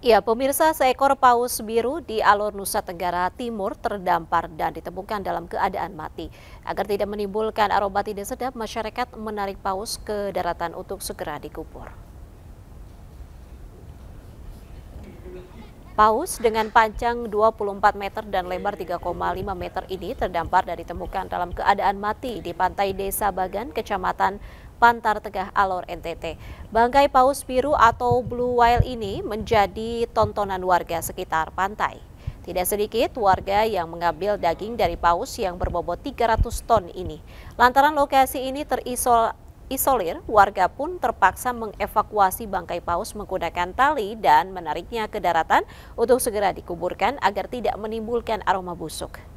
Ya, pemirsa seekor paus biru di alur Nusa Tenggara Timur terdampar dan ditemukan dalam keadaan mati. Agar tidak menimbulkan aroma tidak sedap, masyarakat menarik paus ke daratan untuk segera dikubur. Paus dengan panjang 24 meter dan lebar 3,5 meter ini terdampar dan ditemukan dalam keadaan mati di pantai Desa Bagan, Kecamatan Pantar Tegah Alor NTT. Bangkai paus biru atau blue whale ini menjadi tontonan warga sekitar pantai. Tidak sedikit warga yang mengambil daging dari paus yang berbobot 300 ton ini. Lantaran lokasi ini terisol warga pun terpaksa mengevakuasi bangkai paus menggunakan tali dan menariknya ke daratan untuk segera dikuburkan agar tidak menimbulkan aroma busuk.